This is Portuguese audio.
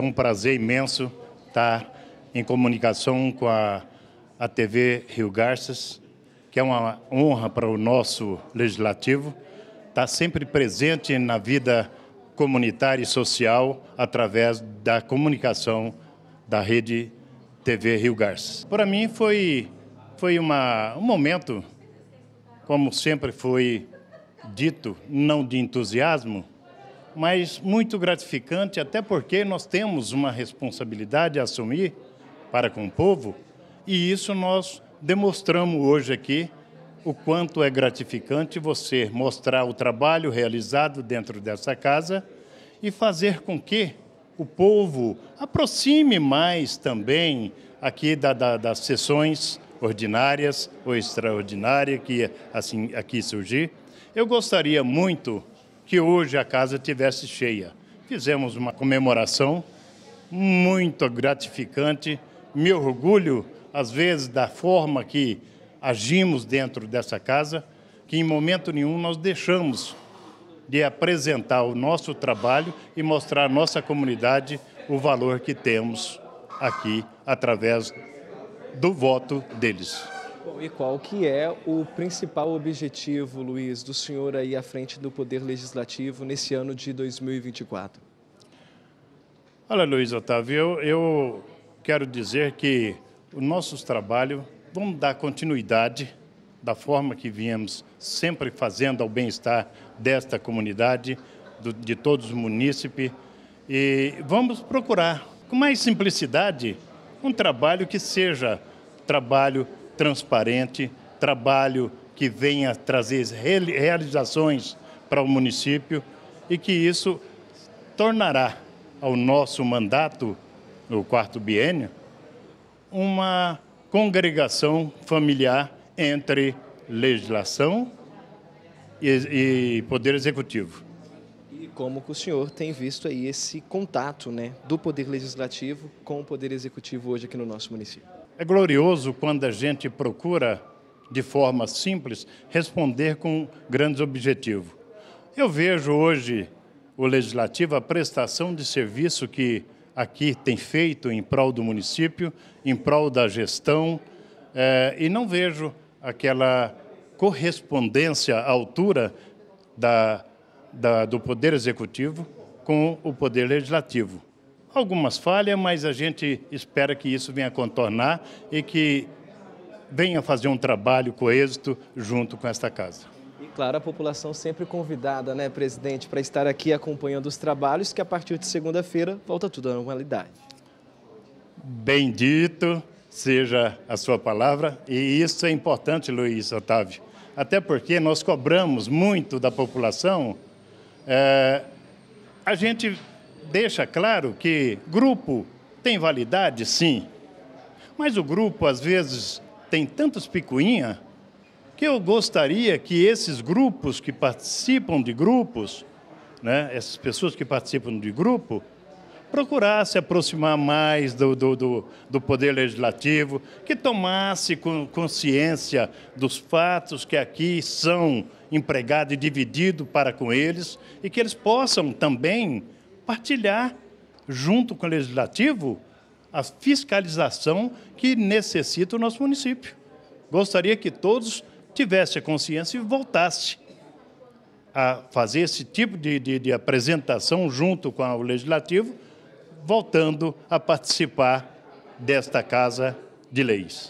É um prazer imenso estar em comunicação com a, a TV Rio Garças, que é uma honra para o nosso legislativo, estar sempre presente na vida comunitária e social através da comunicação da rede TV Rio Garças. Para mim foi, foi uma, um momento, como sempre foi dito, não de entusiasmo, mas muito gratificante, até porque nós temos uma responsabilidade a assumir para com o povo, e isso nós demonstramos hoje aqui o quanto é gratificante você mostrar o trabalho realizado dentro dessa casa e fazer com que o povo aproxime mais também aqui da, da, das sessões ordinárias ou extraordinárias que assim aqui surgir. Eu gostaria muito que hoje a casa tivesse cheia. Fizemos uma comemoração muito gratificante. Me orgulho, às vezes, da forma que agimos dentro dessa casa, que em momento nenhum nós deixamos de apresentar o nosso trabalho e mostrar à nossa comunidade o valor que temos aqui através do voto deles. Bom, e qual que é o principal objetivo, Luiz, do senhor aí à frente do Poder Legislativo nesse ano de 2024? Olha, Luiz Otávio, eu, eu quero dizer que o nossos trabalhos vão dar continuidade da forma que viemos sempre fazendo ao bem-estar desta comunidade, do, de todos os munícipes. E vamos procurar, com mais simplicidade, um trabalho que seja trabalho transparente, trabalho que venha trazer realizações para o município e que isso tornará ao nosso mandato, no quarto biênio, uma congregação familiar entre legislação e, e poder executivo como que o senhor tem visto aí esse contato né, do Poder Legislativo com o Poder Executivo hoje aqui no nosso município. É glorioso quando a gente procura, de forma simples, responder com grandes objetivos. Eu vejo hoje o Legislativo, a prestação de serviço que aqui tem feito em prol do município, em prol da gestão, eh, e não vejo aquela correspondência à altura da da, do Poder Executivo com o Poder Legislativo. Algumas falhas, mas a gente espera que isso venha contornar e que venha fazer um trabalho com êxito junto com esta casa. E claro, a população sempre convidada, né, presidente, para estar aqui acompanhando os trabalhos, que a partir de segunda-feira volta tudo à normalidade. Bendito seja a sua palavra, e isso é importante, Luiz Otávio, até porque nós cobramos muito da população é, a gente deixa claro que grupo tem validade, sim, mas o grupo às vezes tem tantas picuinha que eu gostaria que esses grupos que participam de grupos, né, essas pessoas que participam de grupo, procurar se aproximar mais do, do, do, do poder legislativo, que tomasse consciência dos fatos que aqui são empregados e divididos para com eles, e que eles possam também partilhar, junto com o legislativo, a fiscalização que necessita o nosso município. Gostaria que todos tivessem a consciência e voltassem a fazer esse tipo de, de, de apresentação junto com o legislativo voltando a participar desta Casa de Leis.